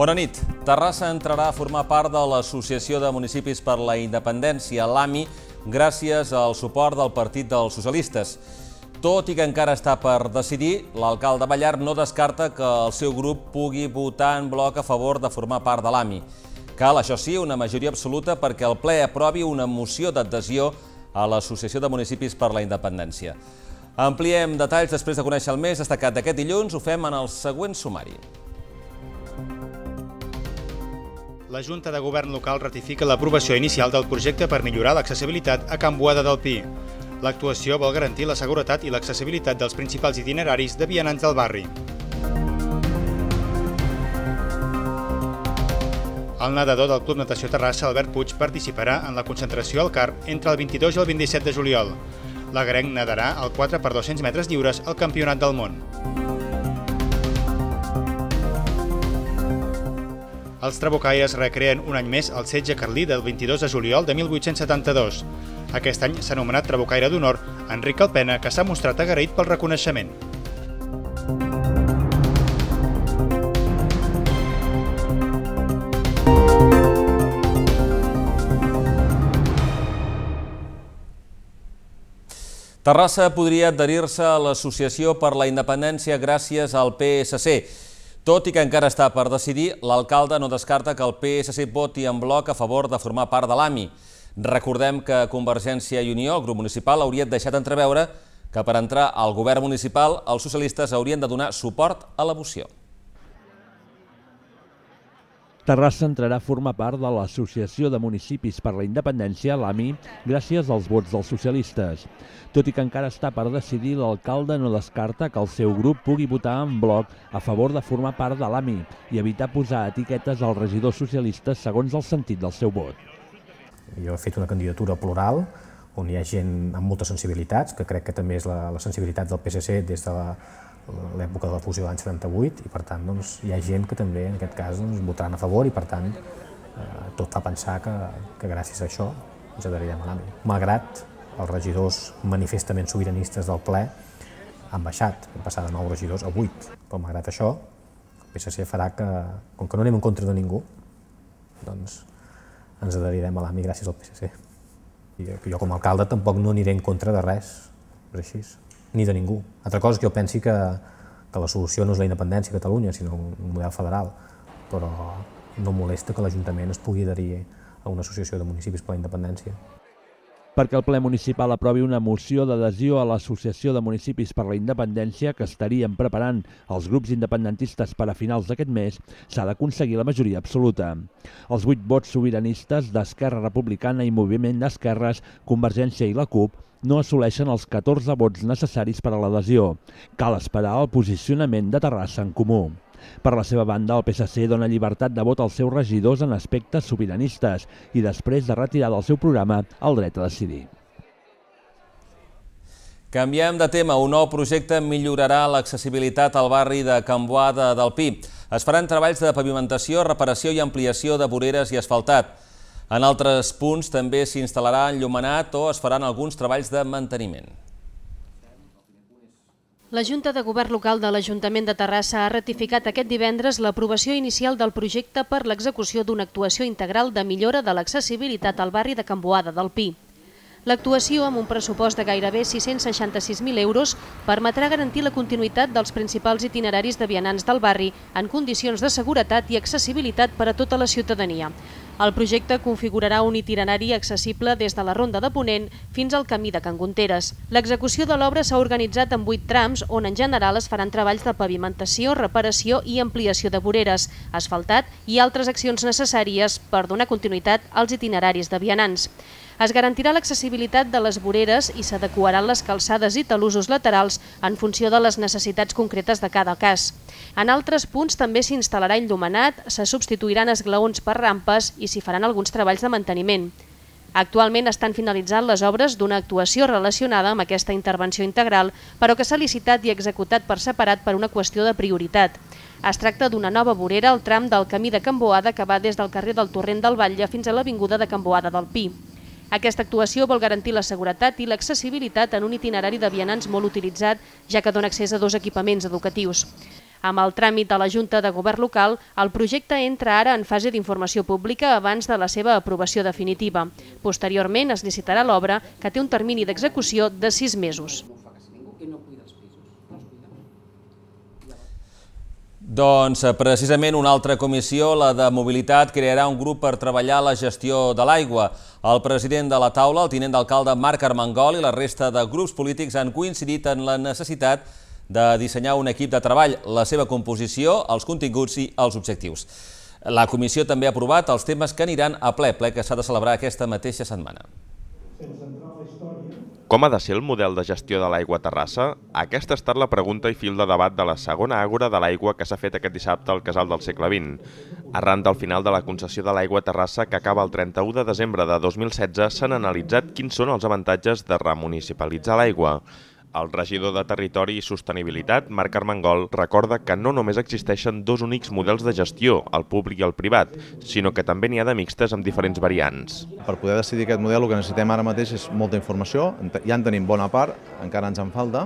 Bona nit. Terrassa entrarà a formar part de l'Associació de Municipis per la Independència, l'AMI, gràcies al suport del Partit dels Socialistes. Tot i que encara està per decidir, l'alcalde Ballar no descarta que el seu grup pugui votar en bloc a favor de formar part de l'AMI. Cal, això sí, una majoria absoluta perquè el ple aprovi una moció d'adhesió a l'Associació de Municipis per la Independència. Ampliem detalls després de conèixer el més destacat d'aquest dilluns. Ho fem en el següent sumari. La Junta de Govern Local ratifica l'aprovació inicial del projecte per millorar l'accessibilitat a Can Boada del Pi. L'actuació vol garantir la seguretat i l'accessibilitat dels principals itineraris de vianants del barri. El nedador del Club Natació Terrassa, Albert Puig, participarà en la concentració al CAR entre el 22 i el 27 de juliol. La grec nedarà el 4 per 200 metres lliures al Campionat del Món. Els trabucaires recreen un any més el setge carlí del 22 de juliol de 1872. Aquest any s'ha anomenat trabucaire d'honor Enric Alpena, que s'ha mostrat agraït pel reconeixement. Terrassa podria adherir-se a l'Associació per la Independència gràcies al PSC. Tot i que encara està per decidir, l'alcalde no descarta que el PSC voti en bloc a favor de formar part de l'AMI. Recordem que Convergència i Unió, el grup municipal, hauria deixat entreveure que per entrar al govern municipal els socialistes haurien de donar suport a la moció. Terrassa entrarà a formar part de l'Associació de Municipis per la Independència, l'AMI, gràcies als vots dels socialistes. Tot i que encara està per decidir, l'alcalde no descarta que el seu grup pugui votar en bloc a favor de formar part de l'AMI i evitar posar etiquetes als regidors socialistes segons el sentit del seu vot. Jo he fet una candidatura plural, on hi ha gent amb moltes sensibilitats, que crec que també és la, la sensibilitat del PSC des de la l'època de la fusió l'any 78 i per tant doncs, hi ha gent que també en aquest cas doncs, votaran a favor i per tant eh, tot fa pensar que, que gràcies a això ens a malament. Malgrat els regidors manifestament sobiranistes del ple han baixat, han passat de 9 regidors a 8, però malgrat això el PSC farà que, com que no anem en contra de ningú, doncs ens adherirem a l'AMI gràcies al PSC. I jo com a alcalde tampoc no aniré en contra de res, però així ni de ningú. Altra cosa és que jo pensi que, que la solució no és la independència de Catalunya, sinó un model federal, però no molesta que l'Ajuntament es pugui adherir a una associació de municipis per la independència. Perquè el ple municipal aprovi una moció d'adhesió a l'Associació de Municipis per la Independència que estarien preparant els grups independentistes per a finals d'aquest mes, s'ha d'aconseguir la majoria absoluta. Els vuit vots sobiranistes d'Esquerra Republicana i Moviment d'Esquerres, Convergència i la CUP no assoleixen els 14 vots necessaris per a l'adhesió. Cal esperar el posicionament de Terrassa en comú. Per la seva banda, el PSC dona llibertat de vot als seus regidors en aspectes sobiranistes i després de retirar del seu programa el dret a decidir. Canviem de tema. Un nou projecte millorarà l'accessibilitat al barri de Can Boada del Pi. Es faran treballs de pavimentació, reparació i ampliació de voreres i asfaltat. En altres punts també s'instal·larà enllumenat o es faran alguns treballs de manteniment. La Junta de Govern Local de l'Ajuntament de Terrassa ha ratificat aquest divendres l'aprovació inicial del projecte per l'execució d'una actuació integral de millora de l'accessibilitat al barri de Camboada del Pi. L'actuació, amb un pressupost de gairebé 666.000 euros, permetrà garantir la continuïtat dels principals itineraris de vianants del barri en condicions de seguretat i accessibilitat per a tota la ciutadania. El projecte configurarà un itinerari accessible des de la Ronda de Ponent fins al camí de Gunteres. L'execució de l'obra s'ha organitzat en vuit trams, on en general es faran treballs de pavimentació, reparació i ampliació de voreres, asfaltat i altres accions necessàries per donar continuïtat als itineraris de vianants. Es garantirà l'accessibilitat de les voreres i s'adequaran les calçades i talusos laterals en funció de les necessitats concretes de cada cas. En altres punts també s'instal·larà enllumenat, se substituiran esglaons per rampes i s'hi faran alguns treballs de manteniment. Actualment estan finalitzant les obres d'una actuació relacionada amb aquesta intervenció integral, però que s'ha licitat i executat per separat per una qüestió de prioritat. Es tracta d'una nova vorera al tram del camí de Camboada que va des del carrer del Torrent del Batlle fins a l'avinguda de Camboada del Pi. Aquesta actuació vol garantir la seguretat i l'accessibilitat en un itinerari de vianants molt utilitzat, ja que dona accés a dos equipaments educatius. Amb el tràmit de la Junta de Govern Local, el projecte entra ara en fase d'informació pública abans de la seva aprovació definitiva. Posteriorment es licitarà l'obra, que té un termini d'execució de sis mesos. Doncs eh, precisament una altra comissió, la de mobilitat, crearà un grup per treballar la gestió de l'aigua. El president de la taula, el tinent d'alcalde Marc Armengol i la resta de grups polítics han coincidit en la necessitat de dissenyar un equip de treball, la seva composició, els continguts i els objectius. La comissió també ha aprovat els temes que aniran a ple, ple que s'ha de celebrar aquesta mateixa setmana. Sense entrar la història... Com ha de ser el model de gestió de l'aigua a Terrassa? Aquesta ha estat la pregunta i fil de debat de la segona àgora de l'aigua que s'ha fet aquest dissabte al Casal del segle XX. Arran del final de la concessió de l'aigua a Terrassa, que acaba el 31 de desembre de 2016, s'han analitzat quins són els avantatges de remunicipalitzar l'aigua. El regidor de Territori i Sostenibilitat, Marc Armengol, recorda que no només existeixen dos únics models de gestió, el públic i el privat, sinó que també n'hi ha de mixtes amb diferents variants. Per poder decidir aquest model el que necessitem ara mateix és molta informació, ja en tenim bona part, encara ens en falta,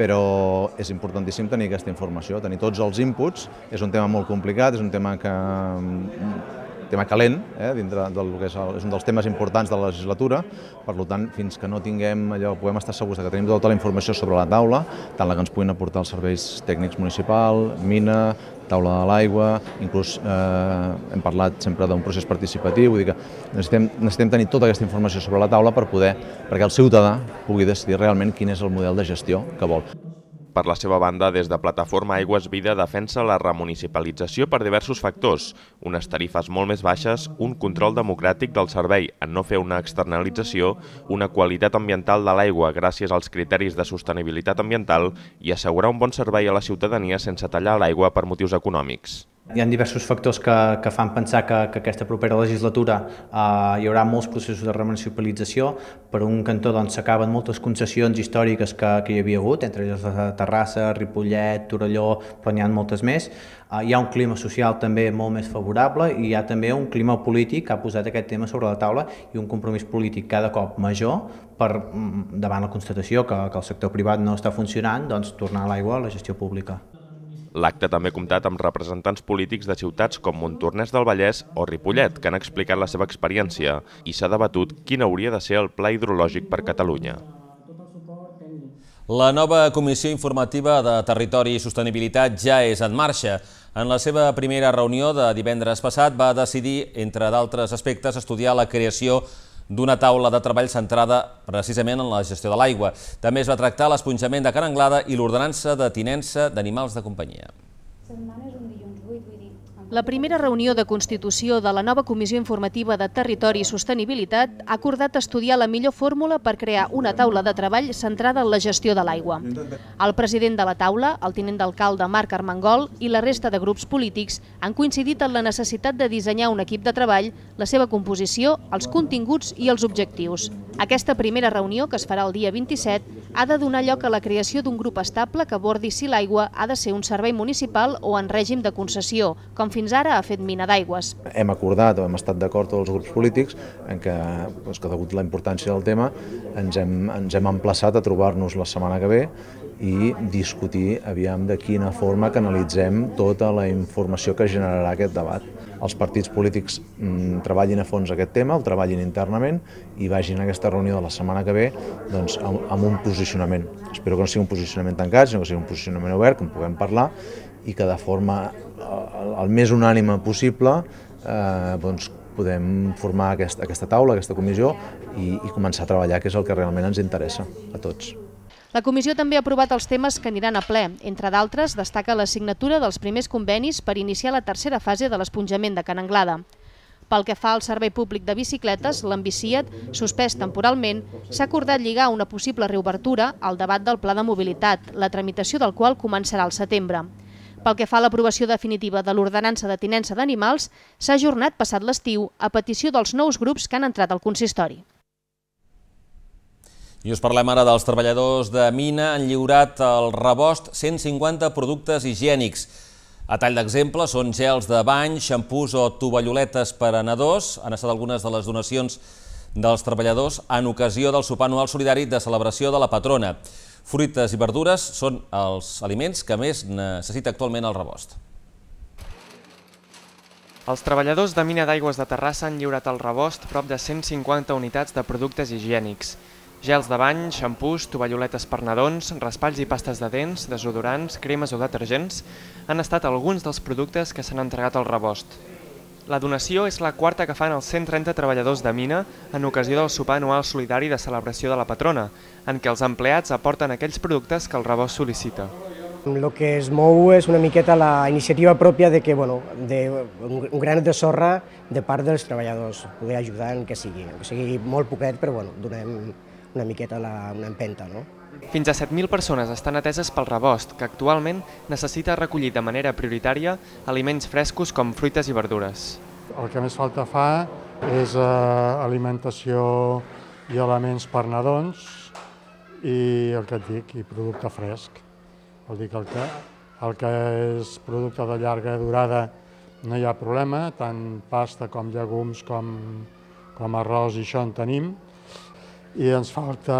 però és importantíssim tenir aquesta informació, tenir tots els inputs. És un tema molt complicat, és un tema que mm, tema calent, eh, dintre del que és, el, és un dels temes importants de la legislatura, per tant, fins que no tinguem allò, podem estar segurs que tenim tota la informació sobre la taula, tant la que ens puguin aportar els serveis tècnics municipal, mina, taula de l'aigua, inclús eh, hem parlat sempre d'un procés participatiu, vull dir que necessitem, necessitem tenir tota aquesta informació sobre la taula per poder, perquè el ciutadà pugui decidir realment quin és el model de gestió que vol. Per la seva banda, des de Plataforma Aigües Vida defensa la remunicipalització per diversos factors, unes tarifes molt més baixes, un control democràtic del servei en no fer una externalització, una qualitat ambiental de l'aigua gràcies als criteris de sostenibilitat ambiental i assegurar un bon servei a la ciutadania sense tallar l'aigua per motius econòmics. Hi ha diversos factors que, que fan pensar que, que aquesta propera legislatura eh, hi haurà molts processos de remunicipalització. Per un cantó doncs, s'acaben doncs, moltes concessions històriques que, que hi havia hagut, entre elles de Terrassa, Ripollet, Torelló, però n'hi ha moltes més. Eh, hi ha un clima social també molt més favorable i hi ha també un clima polític que ha posat aquest tema sobre la taula i un compromís polític cada cop major per, mm, davant la constatació que, que el sector privat no està funcionant, doncs tornar a l'aigua a la gestió pública. L'acte també ha comptat amb representants polítics de ciutats com Montornès del Vallès o Ripollet, que han explicat la seva experiència i s'ha debatut quin hauria de ser el pla hidrològic per Catalunya. La nova Comissió Informativa de Territori i Sostenibilitat ja és en marxa. En la seva primera reunió de divendres passat va decidir, entre d'altres aspectes, estudiar la creació de d'una taula de treball centrada precisament en la gestió de l'aigua. També es va tractar l'esponjament de Caranglada i l'ordenança de tinença d'animals de companyia. Setmanes un la primera reunió de constitució de la nova Comissió Informativa de Territori i Sostenibilitat ha acordat estudiar la millor fórmula per crear una taula de treball centrada en la gestió de l'aigua. El president de la taula, el tinent d'alcalde Marc Armengol i la resta de grups polítics han coincidit en la necessitat de dissenyar un equip de treball, la seva composició, els continguts i els objectius. Aquesta primera reunió, que es farà el dia 27, ha de donar lloc a la creació d'un grup estable que abordi si l'aigua ha de ser un servei municipal o en règim de concessió, com fins fins ara ha fet mina d'aigües. Hem acordat o hem estat d'acord tots els grups polítics en que, doncs, que degut la importància del tema, ens hem, ens hem emplaçat a trobar-nos la setmana que ve i discutir aviam de quina forma canalitzem tota la informació que generarà aquest debat. Els partits polítics mm, treballin a fons aquest tema, el treballin internament i vagin a aquesta reunió de la setmana que ve doncs, amb, amb un posicionament. Espero que no sigui un posicionament tancat, sinó que sigui un posicionament obert, que en puguem parlar i que de forma el, el més unànime possible eh, doncs, podem formar aquest, aquesta taula, aquesta comissió i, i començar a treballar, que és el que realment ens interessa a tots. La comissió també ha aprovat els temes que aniran a ple. Entre d'altres, destaca la signatura dels primers convenis per iniciar la tercera fase de l'esponjament de Can Anglada. Pel que fa al servei públic de bicicletes, l'Ambiciat, suspès temporalment, s'ha acordat lligar una possible reobertura al debat del Pla de Mobilitat, la tramitació del qual començarà al setembre. Pel que fa a l'aprovació definitiva de l'ordenança de tinença d'animals, s'ha ajornat passat l'estiu a petició dels nous grups que han entrat al consistori. I us parlem ara dels treballadors de Mina. Han lliurat al rebost 150 productes higiènics. A tall d'exemple, són gels de bany, xampús o tovalloletes per a nadors. Han estat algunes de les donacions dels treballadors en ocasió del sopar anual solidari de celebració de la patrona. Fruites i verdures són els aliments que més necessita actualment el rebost. Els treballadors de Mina d'Aigües de Terrassa han lliurat al rebost prop de 150 unitats de productes higiènics. Gels de bany, xampús, tovalloletes per nadons, raspalls i pastes de dents, desodorants, cremes o detergents han estat alguns dels productes que s'han entregat al rebost. La donació és la quarta que fan els 130 treballadors de mina en ocasió del sopar anual solidari de celebració de la patrona, en què els empleats aporten aquells productes que el rebost sol·licita. Lo que es mou és una miqueta la iniciativa pròpia de que, bueno, de un gran de sorra de part dels treballadors, poder ajudar en que sigui, que sigui molt poquet, però bueno, donem una miqueta la, una empenta. No? Fins a 7.000 persones estan ateses pel rebost, que actualment necessita recollir de manera prioritària aliments frescos com fruites i verdures. El que més falta fa és eh, alimentació i elements per nadons i el que et dic, i producte fresc. Vol dir que el que, el que és producte de llarga durada no hi ha problema, tant pasta com llegums com, com arròs i això en tenim, i ens falta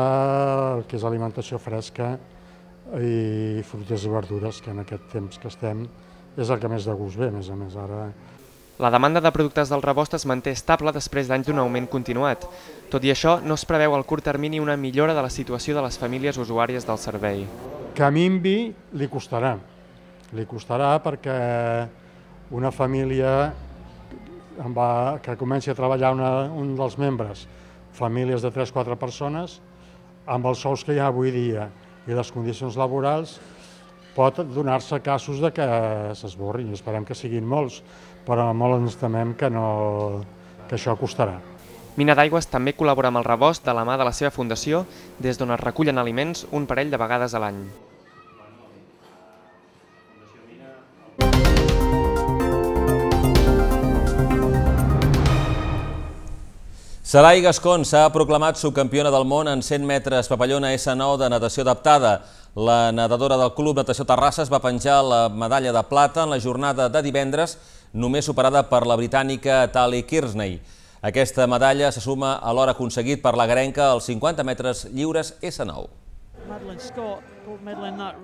el que és alimentació fresca i fruites i verdures, que en aquest temps que estem és el que més de gust ve, a més a més ara. La demanda de productes del rebost es manté estable després d'anys d'un augment continuat. Tot i això, no es preveu al curt termini una millora de la situació de les famílies usuàries del servei. Que a Minvi li costarà. Li costarà perquè una família va, que comenci a treballar una, un dels membres famílies de 3-4 persones, amb els sous que hi ha avui dia i les condicions laborals, pot donar-se casos de que s'esborrin, esperem que siguin molts, però molt ens temem que, no, que això costarà. Mina d'Aigües també col·labora amb el rebost de la mà de la seva fundació, des d'on es recullen aliments un parell de vegades a l'any. Sarai Gascon s'ha proclamat subcampiona del món en 100 metres papallona S9 de natació adaptada. La nedadora del Club Natació Terrassa es va penjar la medalla de plata en la jornada de divendres, només superada per la britànica Tali Kirsney. Aquesta medalla se suma a l'hora aconseguit per la garenca als 50 metres lliures S9.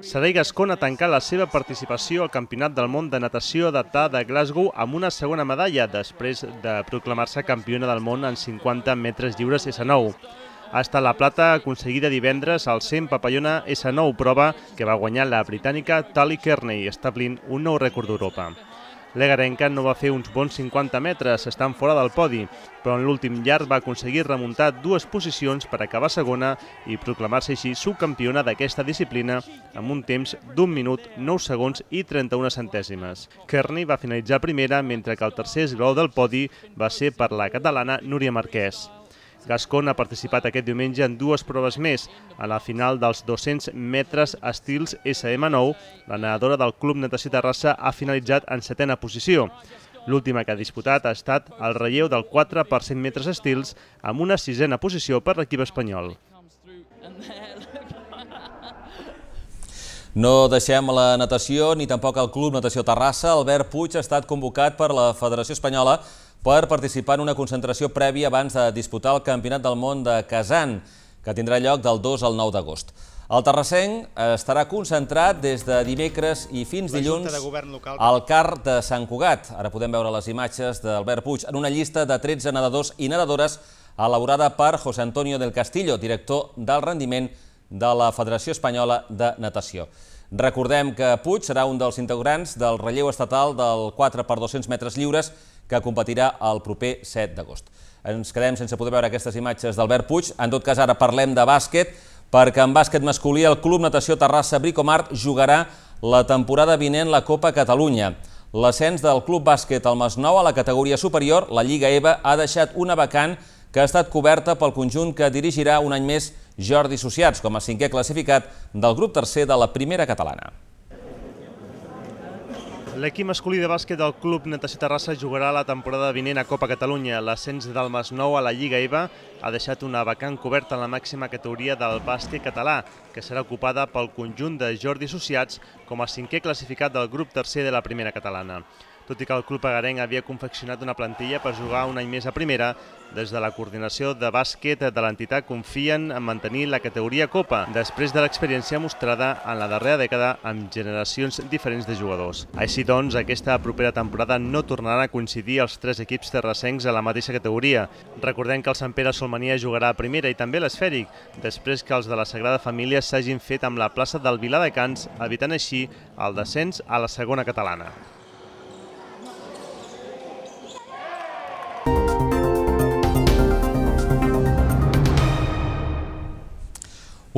Sarai Gascon ha tancat la seva participació al Campionat del Món de Natació Adaptada de Glasgow amb una segona medalla després de proclamar-se campiona del món en 50 metres lliures S9. Ha estat la plata aconseguida divendres al 100 papallona S9 prova que va guanyar la britànica Tali Kearney, establint un nou rècord d'Europa. L'Egarenca no va fer uns bons 50 metres, estant fora del podi, però en l'últim llarg va aconseguir remuntar dues posicions per acabar segona i proclamar-se així subcampiona d'aquesta disciplina amb un temps d'un minut, 9 segons i 31 centèsimes. Kearney va finalitzar primera, mentre que el tercer esgrau del podi va ser per la catalana Núria Marquès. Gascon ha participat aquest diumenge en dues proves més. A la final dels 200 metres estils SM9, la nedadora del Club Natació Terrassa ha finalitzat en setena posició. L'última que ha disputat ha estat el relleu del 4 per 100 metres estils amb una sisena posició per l'equip espanyol. No deixem la natació ni tampoc el Club Natació Terrassa. Albert Puig ha estat convocat per la Federació Espanyola per participar en una concentració prèvia abans de disputar el Campionat del Món de Kazan, que tindrà lloc del 2 al 9 d'agost. El terrassenc estarà concentrat des de dimecres i fins dilluns al CAR de Sant Cugat. Ara podem veure les imatges d'Albert Puig en una llista de 13 nedadors i nedadores elaborada per José Antonio del Castillo, director del rendiment de la Federació Espanyola de Natació. Recordem que Puig serà un dels integrants del relleu estatal del 4x200 metres lliures que competirà el proper 7 d'agost. Ens quedem sense poder veure aquestes imatges d'Albert Puig. En tot cas, ara parlem de bàsquet, perquè en bàsquet masculí el Club Natació Terrassa Bricomart jugarà la temporada vinent la Copa Catalunya. L'ascens del Club Bàsquet al Masnou a la categoria superior, la Lliga EVA, ha deixat una vacant que ha estat coberta pel conjunt que dirigirà un any més Jordi Sociats, com a cinquè classificat del grup tercer de la primera catalana. L'equip masculí de bàsquet del Club Natació Terrassa jugarà la temporada vinent a Copa Catalunya. L'ascens del Masnou a la Lliga EVA ha deixat una vacant coberta en la màxima categoria del bàsquet català, que serà ocupada pel conjunt de Jordi Associats com a cinquè classificat del grup tercer de la primera catalana tot i que el club agarenc havia confeccionat una plantilla per jugar un any més a primera, des de la coordinació de bàsquet de l'entitat confien en mantenir la categoria Copa, després de l'experiència mostrada en la darrera dècada amb generacions diferents de jugadors. Així doncs, aquesta propera temporada no tornaran a coincidir els tres equips terrassencs a la mateixa categoria. Recordem que el Sant Pere Solmania jugarà a primera i també l'esfèric, després que els de la Sagrada Família s'hagin fet amb la plaça del de Cans, evitant així el descens a la segona catalana.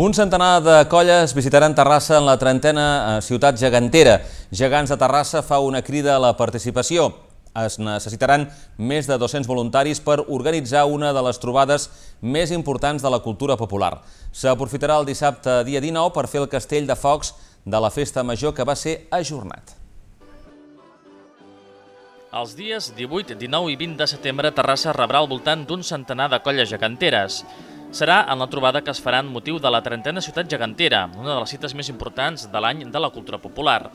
Un centenar de colles visitaran Terrassa en la trentena eh, ciutat gegantera. Gegants de Terrassa fa una crida a la participació. Es necessitaran més de 200 voluntaris per organitzar una de les trobades més importants de la cultura popular. S'aprofitarà el dissabte dia 19 per fer el castell de focs de la festa major que va ser ajornat. Els dies 18, 19 i 20 de setembre, Terrassa rebrà al voltant d'un centenar de colles geganteres serà en la trobada que es farà en motiu de la trentena ciutat gegantera, una de les cites més importants de l'any de la cultura popular.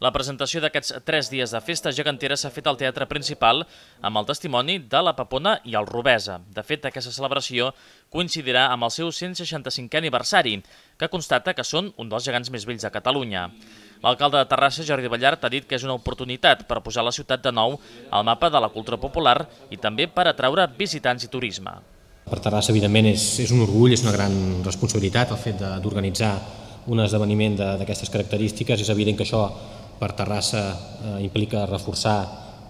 La presentació d'aquests tres dies de festa gegantera s'ha fet al Teatre Principal amb el testimoni de la Papona i el Robesa. De fet, aquesta celebració coincidirà amb el seu 165è aniversari, que constata que són un dels gegants més vells de Catalunya. L'alcalde de Terrassa, Jordi Ballart, ha dit que és una oportunitat per posar la ciutat de nou al mapa de la cultura popular i també per atraure visitants i turisme. Per Terrassa, evidentment, és, és un orgull, és una gran responsabilitat el fet d'organitzar un esdeveniment d'aquestes característiques. És evident que això per Terrassa eh, implica reforçar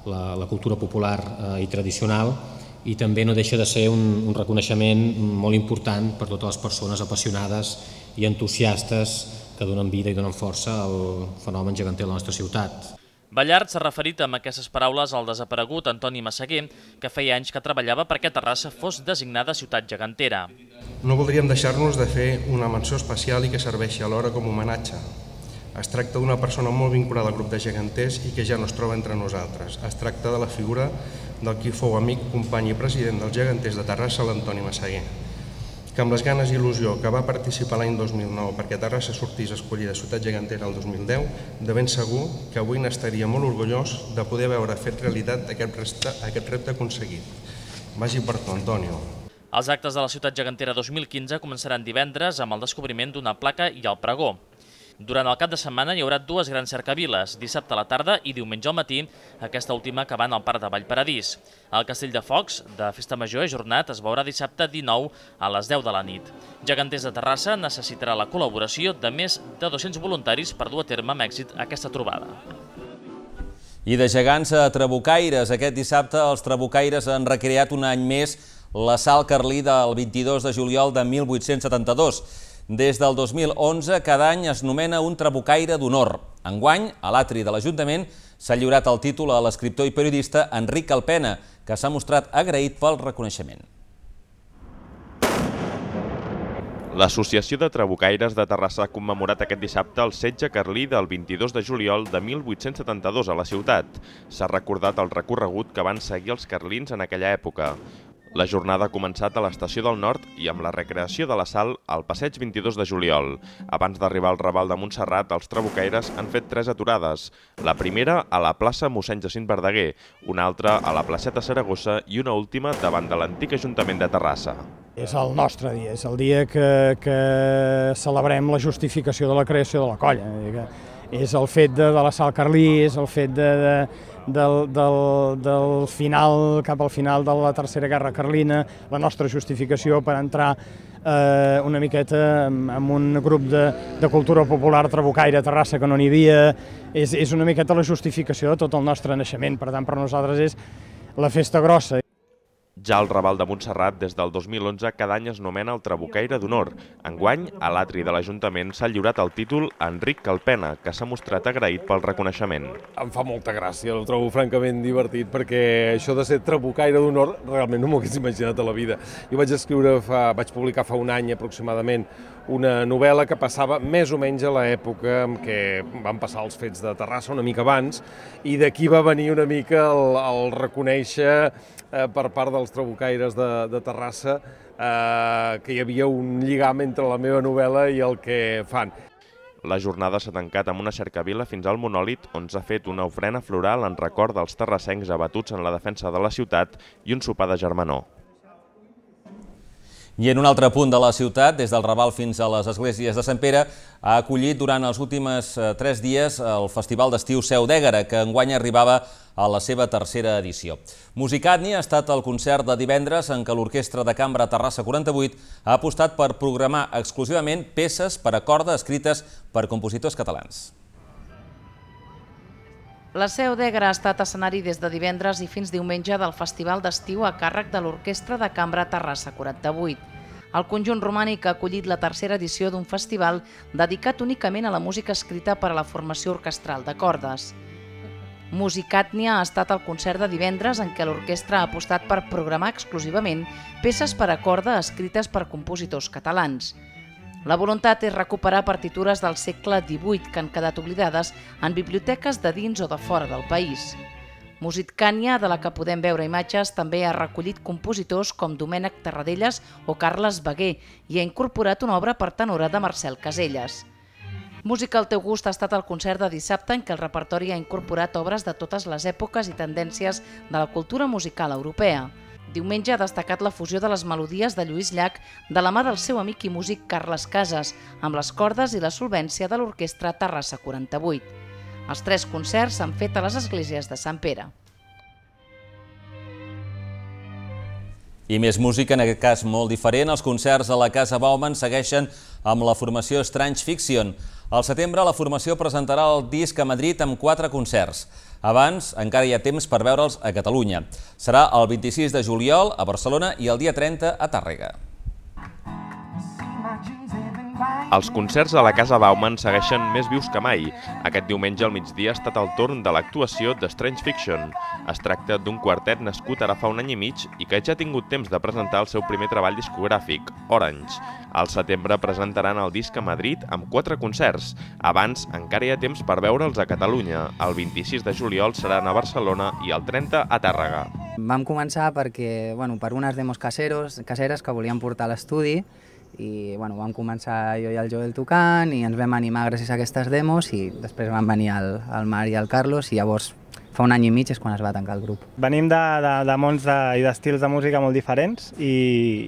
la, la cultura popular eh, i tradicional i també no deixa de ser un, un reconeixement molt important per totes les persones apassionades i entusiastes que donen vida i donen força al fenomen gegantel de la nostra ciutat. Ballard s'ha referit amb aquestes paraules al desaparegut Antoni Massaguer, que feia anys que treballava perquè Terrassa fos designada ciutat gegantera. No voldríem deixar-nos de fer una menció especial i que serveixi alhora com a homenatge. Es tracta d'una persona molt vinculada al grup de geganters i que ja no es troba entre nosaltres. Es tracta de la figura del qui fou amic, company i president dels geganters de Terrassa, l'Antoni Massaguer que amb les ganes i il·lusió que va participar l'any 2009 perquè Terrassa sortís escollida ciutat gegantera el 2010, de ben segur que avui n'estaria molt orgullós de poder veure fet realitat aquest, resta, aquest repte aconseguit. Vagi per tu, Antonio. Els actes de la ciutat gegantera 2015 començaran divendres amb el descobriment d'una placa i el pregó. Durant el cap de setmana hi haurà dues grans cercaviles, dissabte a la tarda i diumenge al matí, aquesta última acabant al Parc de Vallparadís. El Castell de Focs, de Festa Major i Jornat, es veurà dissabte 19 a les 10 de la nit. Gegantes de Terrassa necessitarà la col·laboració de més de 200 voluntaris per dur a terme amb èxit aquesta trobada. I de gegants a Trabucaires. Aquest dissabte els Trabucaires han recreat un any més la sal carlí del 22 de juliol de 1872. Des del 2011, cada any es nomena un trabucaire d'honor. Enguany, a l'atri de l'Ajuntament, s'ha lliurat el títol a l'escriptor i periodista Enric Alpena, que s'ha mostrat agraït pel reconeixement. L'Associació de Trabucaires de Terrassa ha commemorat aquest dissabte el setge carlí del 22 de juliol de 1872 a la ciutat. S'ha recordat el recorregut que van seguir els carlins en aquella època. La jornada ha començat a l'Estació del Nord i amb la recreació de la sal al passeig 22 de juliol. Abans d'arribar al Raval de Montserrat, els trabucaires han fet tres aturades. La primera a la plaça mossèn Jacint Verdaguer, una altra a la placeta Saragossa i una última davant de l'antic Ajuntament de Terrassa. És el nostre dia, és el dia que, que celebrem la justificació de la creació de la colla. És el fet de, de la sal carlí, és el fet de, de del, del, del final, cap al final de la Tercera Guerra Carlina, la nostra justificació per entrar eh, una miqueta en un grup de, de cultura popular trabucaire a Terrassa que no n'hi havia, és, és una miqueta la justificació de tot el nostre naixement, per tant per nosaltres és la festa grossa. Ja al Raval de Montserrat, des del 2011, cada any es nomena el Trabucaire d'Honor. Enguany, a l'atri de l'Ajuntament s'ha lliurat el títol a Enric Calpena, que s'ha mostrat agraït pel reconeixement. Em fa molta gràcia, el trobo francament divertit, perquè això de ser Trabucaire d'Honor realment no m'ho hagués imaginat a la vida. Jo vaig escriure, fa, vaig publicar fa un any aproximadament, una novel·la que passava més o menys a l'època en què van passar els fets de Terrassa una mica abans, i d'aquí va venir una mica el, el reconèixer eh, per part del els trabucaires de, de Terrassa, eh, que hi havia un lligam entre la meva novel·la i el que fan. La jornada s'ha tancat amb una cercavila fins al monòlit on s'ha fet una ofrena floral en record dels terrassencs abatuts en la defensa de la ciutat i un sopar de germanor. I en un altre punt de la ciutat, des del Raval fins a les esglésies de Sant Pere, ha acollit durant els últims eh, tres dies el Festival d'Estiu Seu d'Ègara, que enguany arribava a la seva tercera edició. Musicatni ha estat el concert de divendres en què l'Orquestra de Cambra Terrassa 48 ha apostat per programar exclusivament peces per a corda escrites per compositors catalans. La Seu d'Egra ha estat escenari des de divendres i fins diumenge del Festival d'Estiu a càrrec de l'Orquestra de Cambra Terrassa 48. El conjunt romànic ha acollit la tercera edició d'un festival dedicat únicament a la música escrita per a la formació orquestral de cordes. Musicàtnia ha estat el concert de divendres en què l'orquestra ha apostat per programar exclusivament peces per a corda escrites per compositors catalans. La voluntat és recuperar partitures del segle XVIII que han quedat oblidades en biblioteques de dins o de fora del país. Musitcània, de la que podem veure imatges, també ha recollit compositors com Domènec Tarradellas o Carles Beguer i ha incorporat una obra per tenora de Marcel Caselles. Música al teu gust ha estat el concert de dissabte en què el repertori ha incorporat obres de totes les èpoques i tendències de la cultura musical europea. Diumenge ha destacat la fusió de les melodies de Lluís Llach de la mà del seu amic i músic Carles Casas, amb les cordes i la solvència de l'orquestra Terrassa 48. Els tres concerts s'han fet a les esglésies de Sant Pere. I més música, en aquest cas molt diferent. Els concerts a la Casa Bauman segueixen amb la formació Strange Fiction. Al setembre, la formació presentarà el disc a Madrid amb quatre concerts. Abans, encara hi ha temps per veure'ls a Catalunya. Serà el 26 de juliol a Barcelona i el dia 30 a Tàrrega. Els concerts a la Casa Bauman segueixen més vius que mai. Aquest diumenge al migdia ha estat el torn de l'actuació de Strange Fiction. Es tracta d'un quartet nascut ara fa un any i mig i que ja ha tingut temps de presentar el seu primer treball discogràfic, Orange. Al setembre presentaran el disc a Madrid amb quatre concerts. Abans encara hi ha temps per veure'ls a Catalunya. El 26 de juliol seran a Barcelona i el 30 a Tàrrega. Vam començar perquè, bueno, per unes demos caseros, caseres que volíem portar a l'estudi i bueno, vam començar jo i el Joel tocant i ens vam animar gràcies a aquestes demos i després van venir el, el Mar i el Carlos i llavors fa un any i mig és quan es va tancar el grup. Venim de, de, de mons de, i d'estils de música molt diferents i,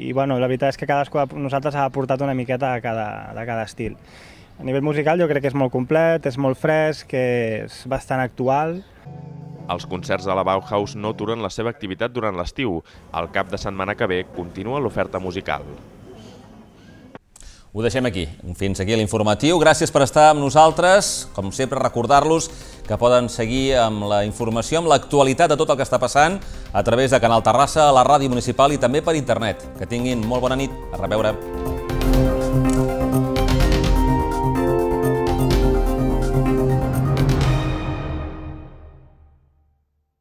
i bueno, la veritat és que cadascú de nosaltres ha aportat una miqueta de cada, de cada estil. A nivell musical jo crec que és molt complet, és molt fresc, és bastant actual. Els concerts de la Bauhaus no aturen la seva activitat durant l'estiu. Al cap de setmana que ve continua l'oferta musical. Ho deixem aquí. Fins aquí l'informatiu. Gràcies per estar amb nosaltres. Com sempre, recordar-los que poden seguir amb la informació, amb l'actualitat de tot el que està passant a través de Canal Terrassa, la ràdio municipal i també per internet. Que tinguin molt bona nit. A reveure.